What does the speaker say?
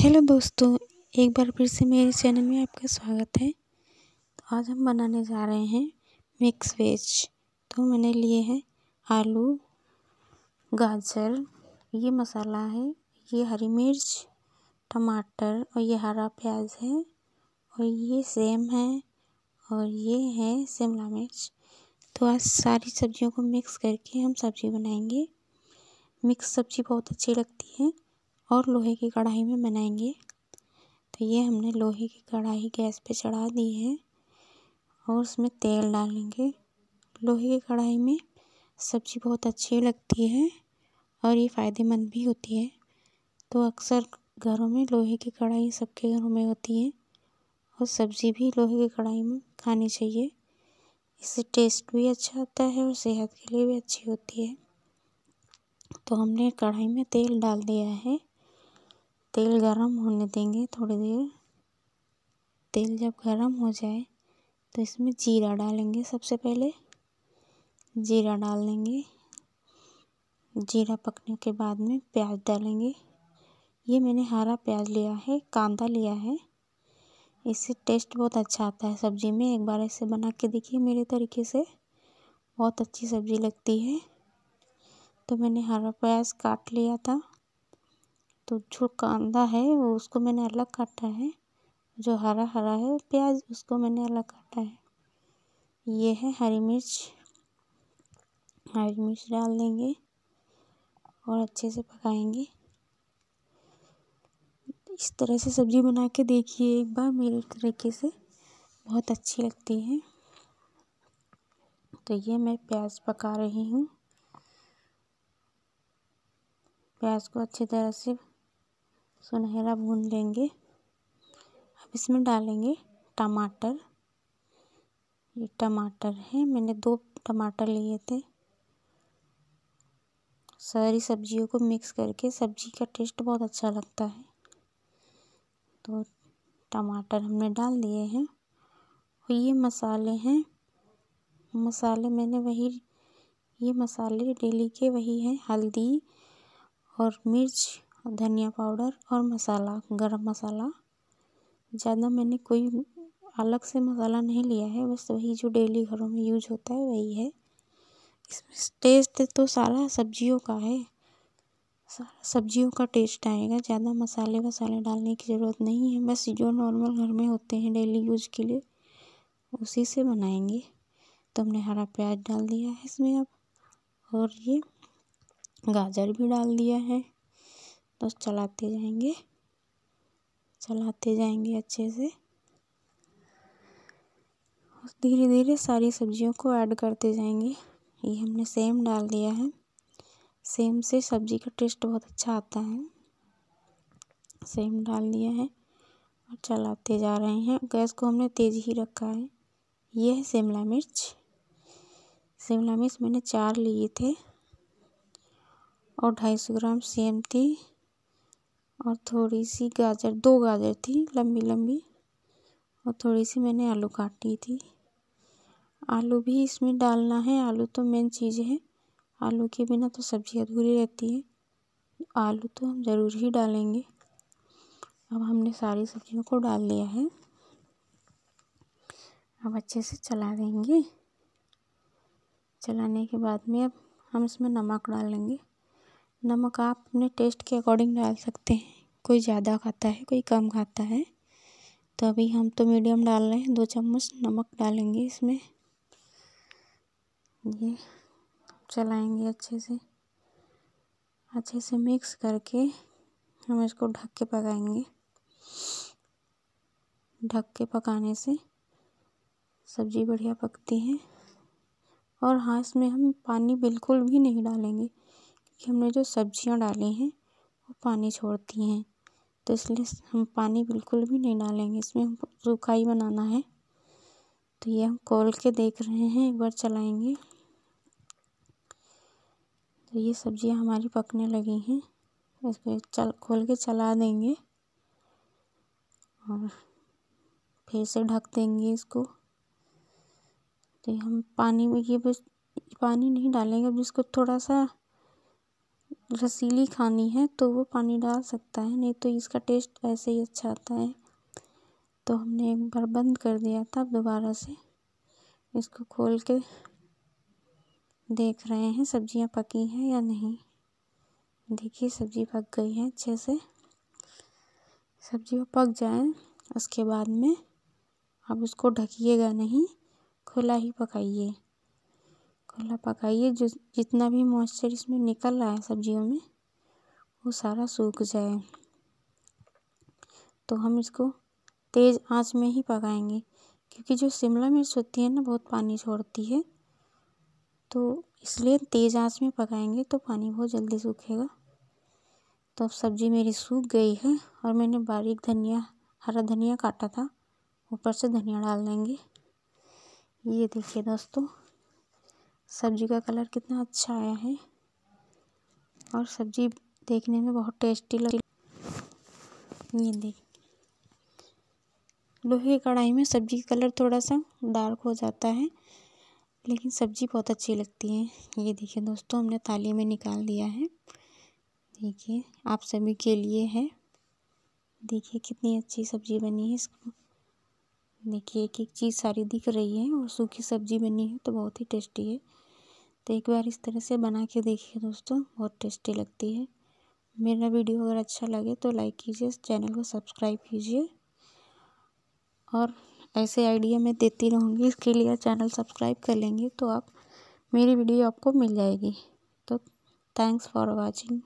hello दोस्तों एक बार फिर से मेरे चैनल में आपका स्वागत है तो आज हम बनाने जा रहे हैं मिक्स वेज तो मैंने लिए हैं आलू गाजर ये मसाला है ये हरी मिर्च टमाटर और ये हरा प्याज है और ये सेम है और ये है शिमला मिर्च तो आज सारी सब्जियों को मिक्स करके हम सब्ज़ी बनाएंगे मिक्स सब्ज़ी बहुत अच्छी लगती है और लोहे की कढ़ाई में बनाएंगे तो ये हमने लोहे की कढ़ाई गैस पे चढ़ा दी है और उसमें तेल डालेंगे लोहे की कढ़ाई में सब्ज़ी बहुत अच्छी लगती है और ये फ़ायदेमंद भी होती है तो अक्सर घरों में लोहे की कढ़ाई सबके घरों में होती है और सब्ज़ी भी लोहे की कढ़ाई में खानी चाहिए इससे टेस्ट भी अच्छा आता है और सेहत के लिए भी अच्छी होती है तो हमने कढ़ाई में तेल डाल दिया है तेल गरम होने देंगे थोड़ी देर तेल जब गरम हो जाए तो इसमें जीरा डालेंगे सबसे पहले जीरा डाल देंगे जीरा पकने के बाद में प्याज डालेंगे ये मैंने हरा प्याज लिया है कांदा लिया है इससे टेस्ट बहुत अच्छा आता है सब्ज़ी में एक बार ऐसे बना के देखिए मेरे तरीके से बहुत अच्छी सब्ज़ी लगती है तो मैंने हरा प्याज काट लिया था तो जो कांदा है वो उसको मैंने अलग काटा है जो हरा हरा है प्याज उसको मैंने अलग काटा है ये है हरी मिर्च हरी मिर्च डाल देंगे और अच्छे से पकाएंगे इस तरह से सब्ज़ी बना के देखिए एक बार मेरे तरीके से बहुत अच्छी लगती है तो ये मैं प्याज पका रही हूँ प्याज को अच्छी तरह से सुनहरा भून लेंगे अब इसमें डालेंगे टमाटर ये टमाटर है मैंने दो टमाटर लिए थे सारी सब्जियों को मिक्स करके सब्जी का टेस्ट बहुत अच्छा लगता है तो टमाटर हमने डाल दिए हैं और ये मसाले हैं मसाले मैंने वही ये मसाले डेली के वही हैं हल्दी और मिर्च धनिया पाउडर और मसाला गरम मसाला ज़्यादा मैंने कोई अलग से मसाला नहीं लिया है बस वही जो डेली घरों में यूज होता है वही है इसमें टेस्ट तो सारा सब्जियों का है सारा सब्जियों का टेस्ट आएगा ज़्यादा मसाले वसाले डालने की ज़रूरत नहीं है बस जो नॉर्मल घर में होते हैं डेली यूज के लिए उसी से बनाएंगे तो हमने हरा प्याज डाल दिया है इसमें अब और ये गाजर भी डाल दिया है बस चलाते जाएंगे चलाते जाएंगे अच्छे से धीरे धीरे सारी सब्जियों को ऐड करते जाएंगे ये हमने सेम डाल दिया है सेम से सब्ज़ी का टेस्ट बहुत अच्छा आता है सेम डाल दिया है और चलाते जा रहे हैं गैस को हमने तेज़ ही रखा है ये है शिमला मिर्च शिमला मिर्च मैंने चार लिए थे और ढाई सौ ग्राम सेम थी और थोड़ी सी गाजर दो गाजर थी लंबी लंबी और थोड़ी सी मैंने आलू काटी थी आलू भी इसमें डालना है आलू तो मेन चीज़ है आलू के बिना तो सब्ज़ी अधूरी रहती है आलू तो हम ज़रूर ही डालेंगे अब हमने सारी सब्जियों को डाल दिया है अब अच्छे से चला देंगे चलाने के बाद में अब हम इसमें नमक डालेंगे नमक आप अपने टेस्ट के अकॉर्डिंग डाल सकते हैं कोई ज़्यादा खाता है कोई कम खाता है तो अभी हम तो मीडियम डाल रहे हैं दो चम्मच नमक डालेंगे इसमें ये चलाएंगे अच्छे से अच्छे से मिक्स करके हम इसको ढक के पकाएंगे ढक के पकाने से सब्ज़ी बढ़िया पकती है और हाँ इसमें हम पानी बिल्कुल भी नहीं डालेंगे कि हमने जो सब्ज़ियाँ डाली हैं वो पानी छोड़ती हैं तो इसलिए हम पानी बिल्कुल भी नहीं डालेंगे इसमें हमको सूखा ही बनाना है तो ये हम खोल के देख रहे हैं एक बार चलाएंगे तो ये सब्ज़ियाँ हमारी पकने लगी हैं इसको चल खोल के चला देंगे और फिर से ढक देंगे इसको तो हम पानी में ये बस पानी नहीं डालेंगे अब इसको थोड़ा सा रसीली खानी है तो वो पानी डाल सकता है नहीं तो इसका टेस्ट वैसे ही अच्छा आता है तो हमने एक बार बंद कर दिया था दोबारा से इसको खोल के देख रहे हैं सब्जियां पकी हैं या नहीं देखिए सब्जी पक गई है अच्छे से सब्जी पक जाए उसके बाद में अब उसको ढकिएगा नहीं खुला ही पकाइए खुला पकाइए जो जितना भी मॉइस्चर इसमें निकल रहा है सब्जियों में वो सारा सूख जाए तो हम इसको तेज़ आंच में ही पकाएंगे क्योंकि जो शिमला मिर्च होती है ना बहुत पानी छोड़ती है तो इसलिए तेज़ आंच में पकाएंगे तो पानी बहुत जल्दी सूखेगा तो अब सब्ज़ी मेरी सूख गई है और मैंने बारीक धनिया हरा धनिया काटा था ऊपर से धनिया डाल देंगे ये देखिए दोस्तों सब्जी का कलर कितना अच्छा आया है और सब्जी देखने में बहुत टेस्टी लग ये देख लोहे की कढ़ाई में सब्जी का कलर थोड़ा सा डार्क हो जाता है लेकिन सब्जी बहुत अच्छी लगती है ये देखिए दोस्तों हमने थाली में निकाल दिया है देखिए आप सभी के लिए है देखिए कितनी अच्छी सब्ज़ी बनी है इसको देखिए एक एक चीज़ सारी दिख रही है और सूखी सब्ज़ी बनी है तो बहुत ही टेस्टी है तो एक बार इस तरह से बना के देखिए दोस्तों बहुत टेस्टी लगती है मेरा वीडियो अगर अच्छा लगे तो लाइक कीजिए चैनल को सब्सक्राइब कीजिए और ऐसे आइडिया मैं देती रहूँगी इसके लिए चैनल सब्सक्राइब कर लेंगे तो आप मेरी वीडियो आपको मिल जाएगी तो थैंक्स फॉर वॉचिंग